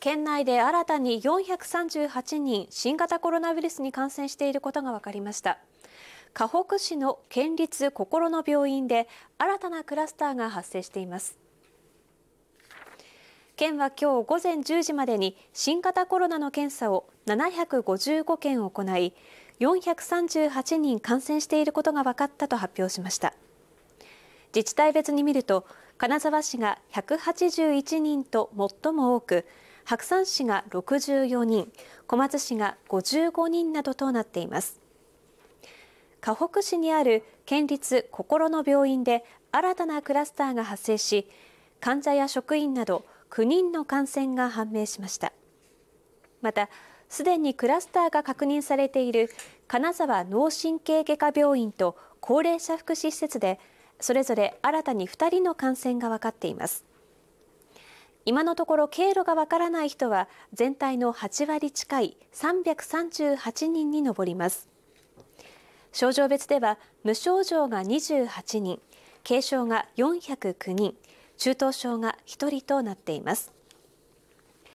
県内で新たに438人新型コロナウイルスに感染していることが分かりました河北市の県立心の病院で新たなクラスターが発生しています県は今日午前10時までに新型コロナの検査を755件行い438人感染していることが分かったと発表しました自治体別に見ると金沢市が181人と最も多く白山市が64人、小松市が55人などとなっています。河北市にある県立心の病院で新たなクラスターが発生し、患者や職員など9人の感染が判明しました。また、すでにクラスターが確認されている金沢脳神経外科病院と高齢者福祉施設で、それぞれ新たに2人の感染が分かっています。今のところ経路がわからない人は全体の8割近い338人に上ります症状別では無症状が28人軽症が409人中等症が1人となっています